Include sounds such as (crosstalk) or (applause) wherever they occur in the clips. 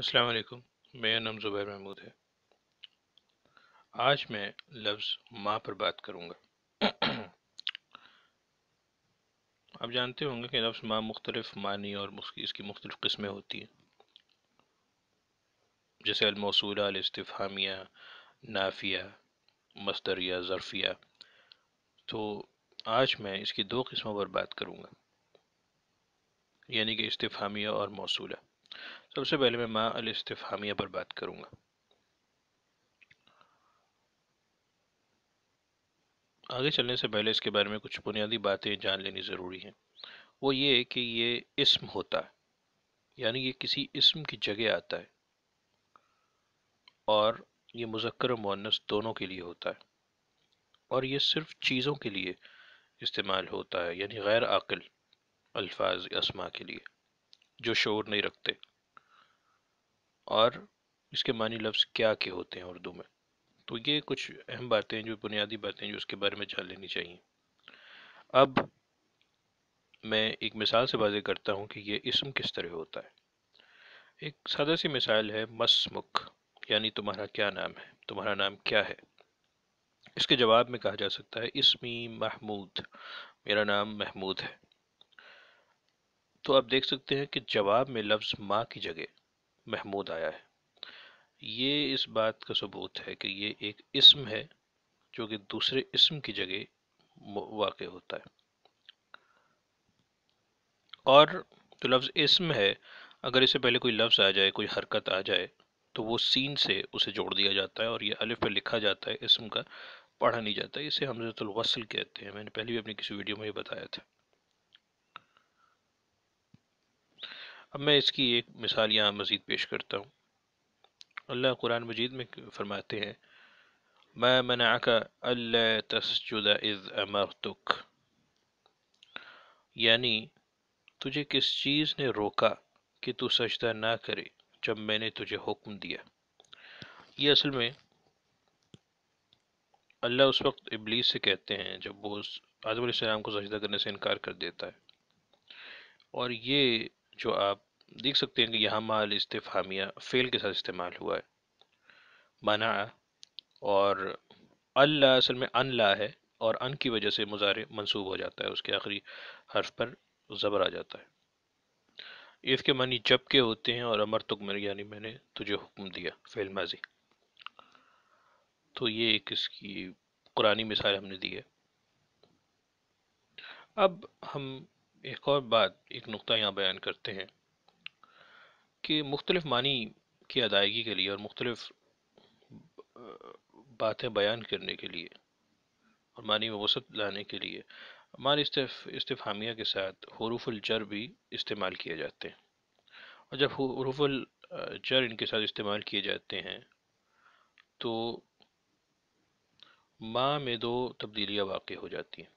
अस्सलाम वालेकुम मेरा नाम ज़ुबैर महमूद है आज मैं लफ्ज़ माँ पर बात करूँगा आप जानते होंगे कि लफ्ज़ माँ मुख्तलफ मानी और इसकी मुख्तलिफ किस्में होती हैं जैसे अलमौसूला अलस्तफ़ामिया नाफिया मस्तरिया ज़रफिया तो आज मैं इसकी दो किस्मों पर बात करूँगा यानी कि इस्तफ़ामिया और मौसूला सबसे पहले मैं माँ अल इस्तफ़ामिया पर बात करूँगा आगे चलने से पहले इसके बारे में कुछ बुनियादी बातें जान लेनी ज़रूरी हैं वो ये कि ये इसम होता है यानी ये किसी इस्म की जगह आता है और ये मुजक्र मुनस दोनों के लिए होता है और ये सिर्फ चीज़ों के लिए इस्तेमाल होता है यानी गैर आकल अल्फाज असमा के लिए जो शोर नहीं रखते और इसके मानी लफ्ज़ क्या के होते हैं उर्दू में तो ये कुछ अहम बातें हैं जो बुनियादी बातें जो उसके बारे में जान लेनी चाहिए अब मैं एक मिसाल से वाजे करता हूँ कि ये इसम किस तरह होता है एक सादा सी मिसाल है मसमुख यानी तुम्हारा क्या नाम है तुम्हारा नाम क्या है इसके जवाब में कहा जा सकता है इसमी महमूद मेरा नाम महमूद है तो आप देख सकते हैं कि जवाब में लफ्ज़ माँ की जगह महमूद आया है ये इस बात का सबूत है कि ये एक इसम है जो कि दूसरे इसम की जगह वाक़ होता है और जो लफ्ज़ इसम है अगर इससे पहले कोई लफ्ज़ आ जाए कोई हरकत आ जाए तो वो सीन से उसे जोड़ दिया जाता है और ये अलिफ पे लिखा जाता है इसम का पढ़ा नहीं जाता इसे हमजतुलवसल कहते हैं मैंने पहले भी अपनी किसी वीडियो में ये बताया था अब मैं इसकी एक मिसाल यहाँ मज़ीद पेश करता हूँ अल्लाह कुरान मजीद में फरमाते हैं मैं मना का अल्लाह तस्जुदा इज़ अमर तुक यानी तुझे किस चीज़ ने रोका कि तू सजदा ना करे जब मैंने तुझे हुक्म दिया ये असल में अल्लाह उस वक्त इबलीस से कहते हैं जब वो आदम को सजदा करने से इनकार कर देता है और ये जो आप देख सकते हैं कि यहाँ माल इस्तेफामिया फेल के साथ इस्तेमाल हुआ है मना और अल्लाह असल में अन ला है और अन की वजह से मुजारे मंसूब हो जाता है उसके आखिरी हर्फ पर ज़बर आ जाता है इसके मानी जब के होते हैं और अमर तुक मेरे यानी मैंने तुझे हुक्म दिया फेल माजी तो ये एक इसकी कुरानी मिसाल हमने दी है अब हम एक और बात एक नुक्ता यहाँ बयान करते हैं के मुख्तलिफ मानी की अदायगी के लिए और मुख्तलिफ बातें बयान करने के लिए और मानी में वसत लाने के लिए मान इस्तेफामिया के साथ हरूफुल जर भी इस्तेमाल किए जाते हैं और जब हरूफुल जर इनके साथ इस्तेमाल किए जाते हैं तो माँ में दो तब्दीलियाँ वाक़ हो जाती हैं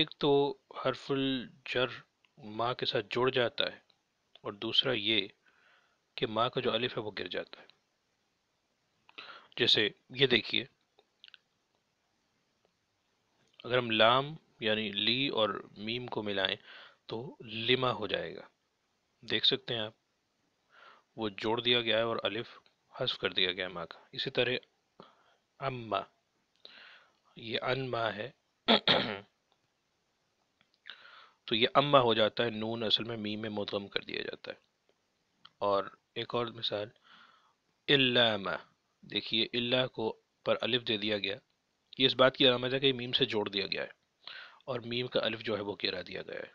एक तो हरफुल जर माँ के साथ जुड़ जाता है और दूसरा ये कि माँ का जो अलिफ है वो गिर जाता है जैसे ये देखिए अगर हम लाम यानी ली और मीम को मिलाएं तो लिमा हो जाएगा देख सकते हैं आप वो जोड़ दिया गया है और अलिफ हस्फ कर दिया गया है माँ का इसी तरह अम्मा ये अनमा है (clears throat) तो ये अम्मा हो जाता है नून असल में मी में मुदगम कर दिया जाता है और एक और मिसाल इल्लामा देखिए इल्ला को पर अलिफ दे दिया गया ये इस बात की अलामत है कि मीम से जोड़ दिया गया है और मीम का अलिफ जो है वो गिरा दिया गया है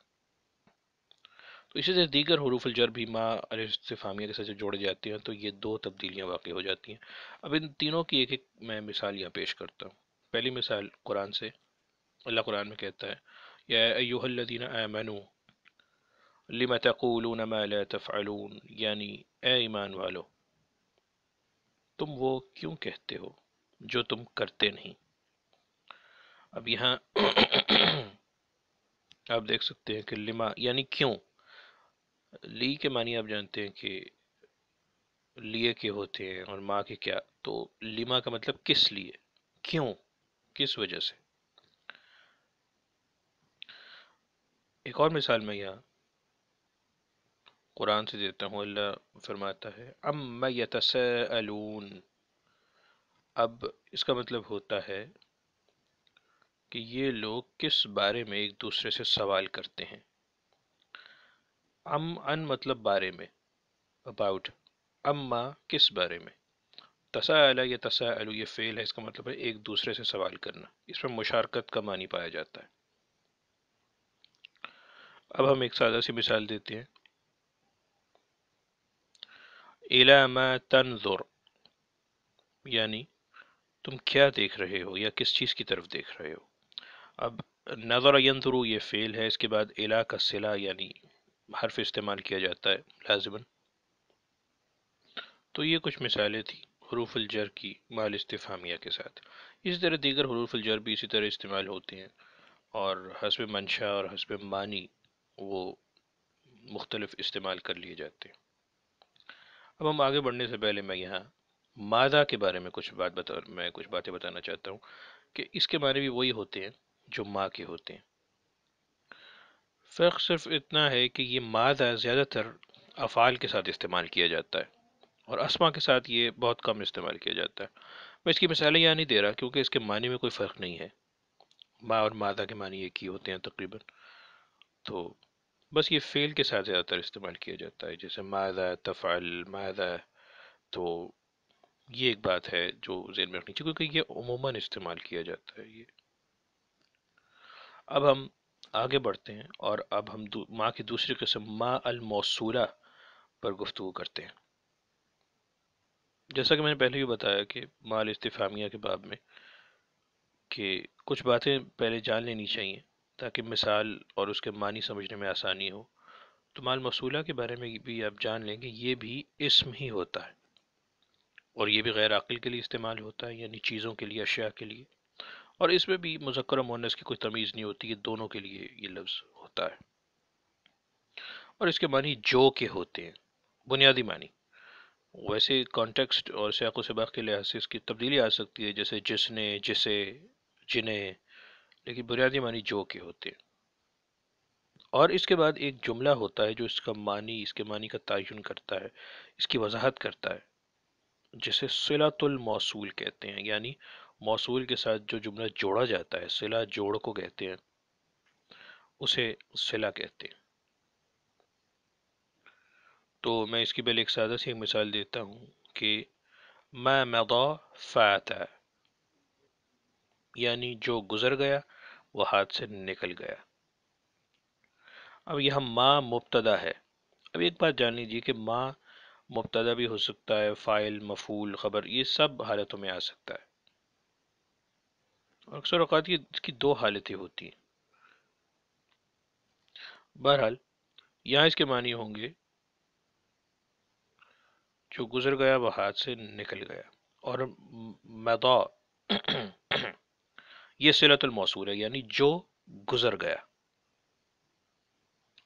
तो इसी तरह दीगर हरूफुलजर भी माँ अलफामिया के साथ जोड़ जाते हैं तो ये दो तब्दीलियाँ वाकई हो जाती हैं अब इन तीनों की एक एक मैं मिसाल यहाँ पेश करता हूँ पहली मिसाल कुरान से अल्लाह कुरान में कहता है يا أيها الذين آمنوا لم تقولون ما لا تفعلون यानी ए ईमान वालो तुम वो क्यों कहते हो जो तुम करते नहीं अब यहाँ आप देख सकते हैं कि लिमा यानी क्यों ली के मानी आप जानते हैं कि लिए के होते हैं और माँ के क्या तो लिमा का मतलब किस लिए क्यों किस वजह से एक और मिसाल मैं यहाँ कुरान से देता हूँ अल्लाह फरमाता है अम यून अब इसका मतलब होता है कि ये लोग किस बारे में एक दूसरे से सवाल करते हैं अम अन मतलब बारे में अबाउट अम्मा किस बारे में अला या अलू ये फ़ेल है इसका मतलब है एक दूसरे से सवाल करना इसमें मुशारकत का मानी पाया जाता है अब हम एक सादा सी मिसाल देते हैं इला मा तनजुर यानी तुम क्या देख रहे हो या किस चीज़ की तरफ देख रहे हो अब नज़र यंतरु ये फ़ेल है इसके बाद इला का सिला यानी हर्फ इस्तेमाल किया जाता है लाजमन तो ये कुछ मिसालें थी हरूफ जर की माल इस्तेफामिया के साथ इस तरह दीगर हरूफ जर भी इसी तरह इस्तेमाल होते हैं और हसब मंशा और हसब मानी वो मुख्तलफ़ इस्तेमाल कर लिए जाते हैं अब हम आगे बढ़ने से पहले मैं यहाँ मादा के बारे में कुछ बात बता मैं कुछ बातें बताना चाहता हूँ कि इसके बारे भी वही होते हैं जो माँ के होते हैं फ़र्क सिर्फ इतना है कि ये मादा ज़्यादातर अफ़ाल के साथ इस्तेमाल किया जाता है और असमा के साथ ये बहुत कम इस्तेमाल किया जाता है मैं इसकी मिसालें यहाँ नहीं दे रहा क्योंकि इसके मानी में कोई फ़र्क नहीं है माँ और मादा के मानी एक ही होते हैं तकरीबन तो बस ये फ़ेल के साथ ज़्यादातर इस्तेमाल किया जाता है जैसे मादा तफ़अल मादा तो ये एक बात है जो जेन में रखनी चाहिए क्योंकि ये उमूमन इस्तेमाल किया जाता है ये अब हम आगे बढ़ते हैं और अब हम माँ की दूसरी किस्म माँ अलमौसूला पर गुफ्तु करते हैं जैसा कि मैंने पहले भी बताया कि माल इस्तफ़ामिया के बाब में कि कुछ बातें पहले जान लेनी चाहिए ताकि मिसाल और उसके मानी समझने में आसानी हो तो माल मसूला के बारे में भी आप जान लेंगे ये भी इसम ही होता है और ये भी गैर आकल के लिए इस्तेमाल होता है यानी चीज़ों के लिए अशिया के लिए और इसमें भी मुजक्र मोनस की कोई तमीज़ नहीं होती ये दोनों के लिए ये लफ्ज़ होता है और इसके मानी जो के होते हैं बुनियादी मानी वैसे कॉन्टेक्स्ट और व सबाक के लिहाज से इसकी तब्दीली आ सकती है जैसे जिसने जिसे जिन्हें लेकिन बुनियादी मानी जो के होते हैं और इसके बाद एक जुमला होता है जो इसका मानी इसके मानी का तयन करता है इसकी वजाहत करता है जिसे सिलातुल मौसूल कहते हैं यानी मौसूल के साथ जो जुमला जोड़ा जाता है सिला जोड़ को कहते हैं उसे सिला कहते हैं तो मैं इसकी पहले एक सादा सी मिसाल देता हूँ कि मैं मदा फैत है यानी जो गुजर गया वह हाथ से निकल गया अब यह माँ मुबतदा है अब एक बात जान लीजिए कि माँ मुबतदा भी हो सकता है फ़ाइल मफूल खबर ये सब हालतों में आ सकता है अक्सर अवत ये इसकी दो हालतें होती हैं बहरहाल यहाँ इसके मानी होंगे जो गुजर गया वह हाथ से निकल गया और मदा ये सिलतुल मौसूर है यानी जो गुजर गया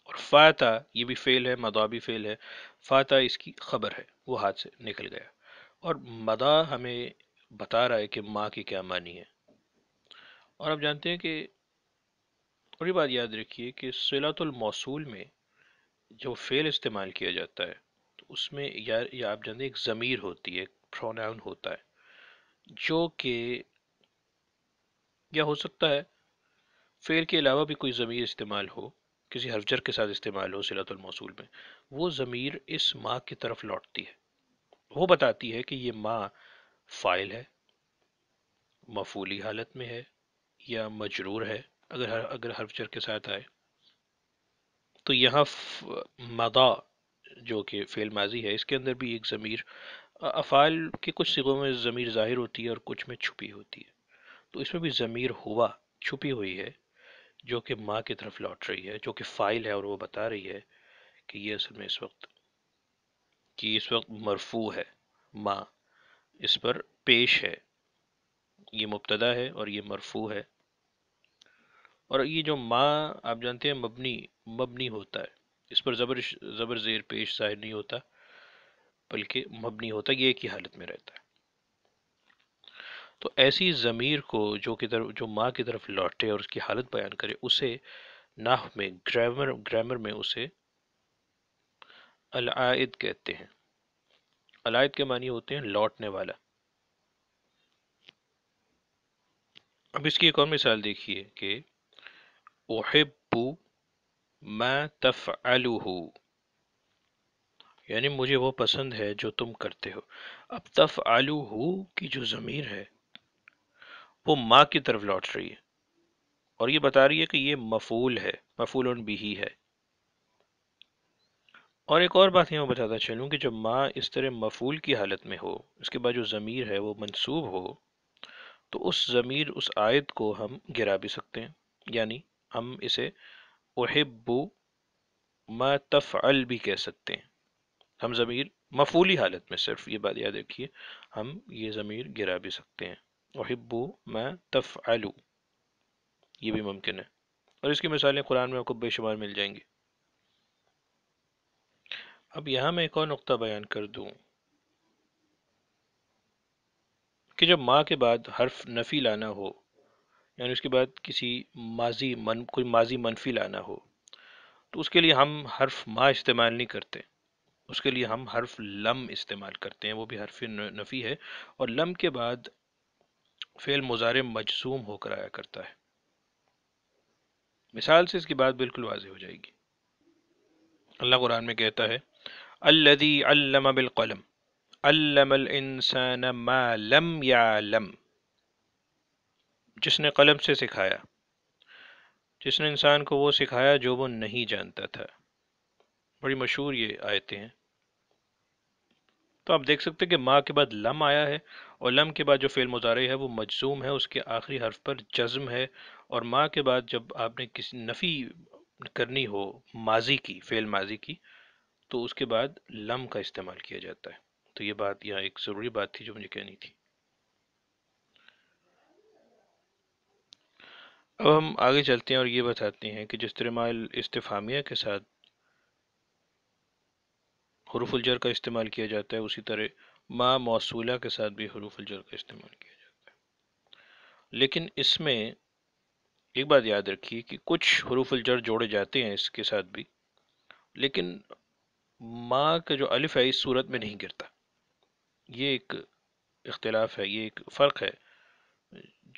और फाता ये भी फेल है मदा भी फेल है फाता इसकी खबर है वो हाथ से निकल गया और मदा हमें बता रहा है कि माँ की क्या मानी है और आप जानते हैं कि और ये बात याद रखिए कि सिलतुल मौसूल में जो फेल इस्तेमाल किया जाता है तो उसमें या, या आप जानते हैं एक ज़मीर होती है प्रोनाउन होता है जो कि या हो सकता है फेल के अलावा भी कोई ज़मीर इस्तेमाल हो किसी हर्फजर के साथ इस्तेमाल हो सिलतमौसूल में वो ज़मीर इस माँ की तरफ लौटती है वो बताती है कि ये माँ फाइल है मफूली हालत में है या मजरूर है अगर हर, अगर हर्फजर के साथ आए तो यहाँ मदा जो कि फेल माजी है इसके अंदर भी एक ज़मीर अफ़ाल के कुछ सिगों में ज़मीर ज़ाहिर होती है और कुछ में छुपी होती है तो इसमें भी ज़मीर हुआ छुपी हुई है जो कि माँ की तरफ लौट रही है जो कि फाइल है और वो बता रही है कि ये असल में इस वक्त कि इस वक्त मरफू है माँ इस पर पेश है ये मुबतदा है और ये मरफू है और ये जो माँ आप जानते हैं मबनी मबनी होता है इस पर ज़बर ज़बर जेर पेश ज़ाहिर नहीं होता बल्कि मबनी होता ये एक ही हालत में रहता है तो ऐसी ज़मीर को जो की तरफ जो माँ की तरफ लौटे और उसकी हालत बयान करे उसे नाह में ग्रामर ग्रामर में उसे अलायद कहते हैं अलायद के मानिए होते हैं लौटने वाला अब इसकी एक और मिसाल देखिए कि ओहेबू मैं तफ़ यानी मुझे वो पसंद है जो तुम करते हो अब तफ़ की जो ज़मीर है वो माँ की तरफ लौट रही है और ये बता रही है कि ये मफूल है मफूल उन ही है और एक और बात यहाँ बताता चलूँ कि जब माँ इस तरह मफूल की हालत में हो उसके बाद जो ज़मीर है वो मंसूब हो तो उस ज़मीर उस आयत को हम गिरा भी सकते हैं यानी हम इसे उहिब्बू मा तफ़अल भी कह सकते हैं हम ज़मीर मफूली हालत में सिर्फ ये बात याद रखिए हम ये ज़मीर गिरा भी सकते हैं अहिबू मैं तफ़ आलू ये भी मुमकिन है और इसकी मिसालें कुरान में आपको बेशुमार मिल जाएंगी अब यहाँ मैं एक और नुक्ता बयान कर दूँ कि जब माँ के बाद हर्फ नफ़ी लाना हो यानी उसके बाद किसी माजी मन कोई माजी मनफी लाना हो तो उसके लिए हम हर्फ माँ इस्तेमाल नहीं करते उसके लिए हम हर्फ लम इस्तेमाल करते हैं वो भी हर्फ नफ़ी है और लम के बाद फेल मुजारे मजसूम होकर आया करता है मिसाल से इसकी बात बिल्कुल वाज हो जाएगी अल्लाह कुरान में कहता है अल्लदी अल्लम बिलकलम अल्लम इंसान मालम यालम जिसने कलम से सिखाया जिसने इंसान को वो सिखाया जो वो नहीं जानता था बड़ी मशहूर ये आयतें हैं तो आप देख सकते हैं कि माँ के बाद लम आया है और लम के बाद जो फेल मुजारे है वो मजसूम है उसके आखिरी हर्फ पर जज्म है और माँ के बाद जब आपने किसी नफ़ी करनी हो माजी की फेल माजी की तो उसके बाद लम का इस्तेमाल किया जाता है तो ये बात यहाँ एक ज़रूरी बात थी जो मुझे कहनी थी अब हम आगे चलते हैं और ये बताते हैं कि जिस तरह माल इस्तफामिया के साथ हरूफ जर का इस्तेमाल किया जाता है उसी तरह माँ मौसूला के साथ भी हरूफ जर का इस्तेमाल किया जाता है लेकिन इसमें एक बात याद रखिए कि कुछ हरूफ जर जोड़े जाते हैं इसके साथ भी लेकिन माँ का जो अलिफ है इस सूरत में नहीं गिरता ये एक इख्तलाफ है ये एक फ़र्क है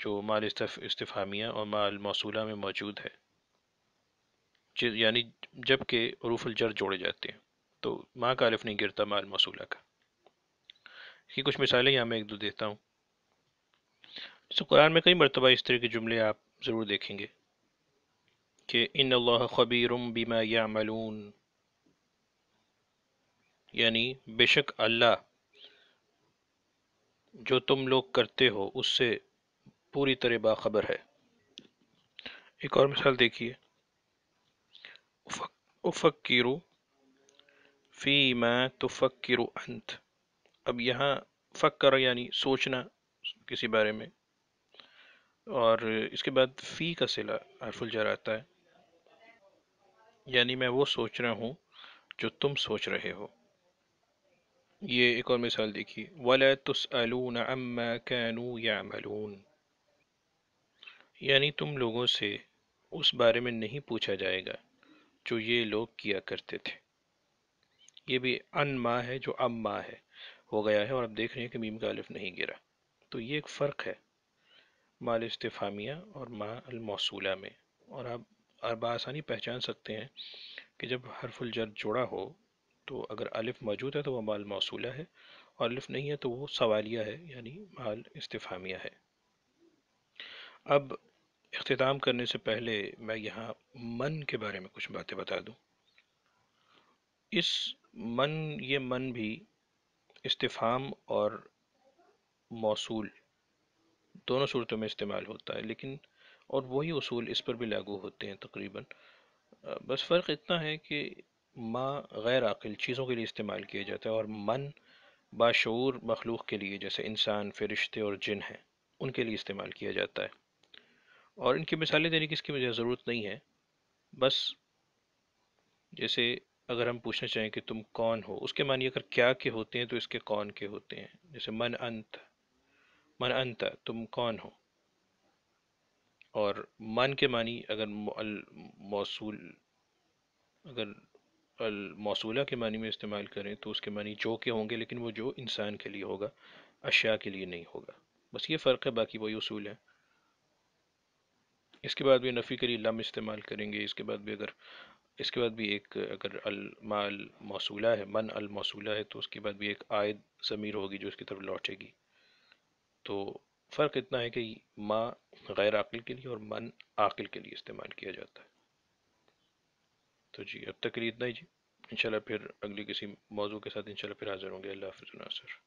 जो माल इस्तफामिया और माल मौसूला में मौजूद है यानी जबकि हरूफ जर जोड़े जाते हैं तो माँ का अलिफ नहीं गिरता माल मौसूला का इसकी कुछ मिसालें यहाँ मैं एक दो देता हूँ जैसे कुरान में कई मरतबा इस तरह के जुमले आप ज़रूर देखेंगे कि इन खबीर बीमा या मलून यानी बेशक अल्लाह जो तुम लोग करते हो उससे पूरी तरह बाखबर है एक और मिसाल देखिए उफक उफक की रू फ़ी फ़ीमा तुफ़क्र अंत अब यहाँ फ़क्र यानी सोचना किसी बारे में और इसके बाद फ़ी का सिला हरफुल जर आता है यानी मैं वो सोच रहा हूँ जो तुम सोच रहे हो ये एक और मिसाल देखिए वला तसअलून अम्मा कानू यामलून यानी तुम लोगों से उस बारे में नहीं पूछा जाएगा जो ये लोग किया करते थे ये भी अन माँ है जो अम माँ है हो गया है और आप देख रहे हैं कि मीम का अलिफ नहीं गिरा तो ये एक फ़र्क है माल इस्तेफामिया और माँ अलमौसूला में और आप आसानी पहचान सकते हैं कि जब हरफुल जर जुड़ा हो तो अगर अलिफ मौजूद है तो वह माल मौसूला है और अलिफ नहीं है तो वो सवालिया है यानी माल इस्तेफामिया है अब अख्ताम करने से पहले मैं यहाँ मन के बारे में कुछ बातें बता दूँ इस मन ये मन भी इस्तेफाम और मौसूल दोनों सूरतों में इस्तेमाल होता है लेकिन और वही उसूल इस पर भी लागू होते हैं तकरीबन बस फ़र्क इतना है कि माँ गैर आकिल चीज़ों के लिए इस्तेमाल किया जाता है और मन बाशूर मखलूक के लिए जैसे इंसान फरिश्ते और जिन हैं उनके लिए इस्तेमाल किया जाता है और इनकी मिसालें देने की इसकी मुझे ज़रूरत नहीं है बस जैसे अगर हम पूछना चाहें कि तुम कौन हो उसके मानी अगर क्या के होते हैं तो इसके कौन के होते हैं जैसे मन अंत मन अंत तुम कौन हो और मन के मानी अगर मौसूल अगर मौसूला के मानी में इस्तेमाल करें तो उसके मानी जो के होंगे लेकिन वो जो इंसान के लिए होगा अशिया के लिए नहीं होगा बस ये फ़र्क है बाकी वही उसूल है इसके बाद भी नफ़ी के लिए लम इस्तेमाल करेंगे इसके बाद भी अगर इसके बाद भी एक अगर अल माल मौसूला है मन अल मौसूला है तो उसके बाद भी एक आयद ज़मीर होगी जो उसकी तरफ लौटेगी तो फ़र्क इतना है कि माँ गैर आकिल के लिए और मन आकिल के लिए इस्तेमाल किया जाता है तो जी अब तक के लिए इतना ही जी इंशाल्लाह फिर अगली किसी मौजू के साथ इंशाल्लाह फिर हाज़िर होंगे अल्लाह हाफिज़ नासर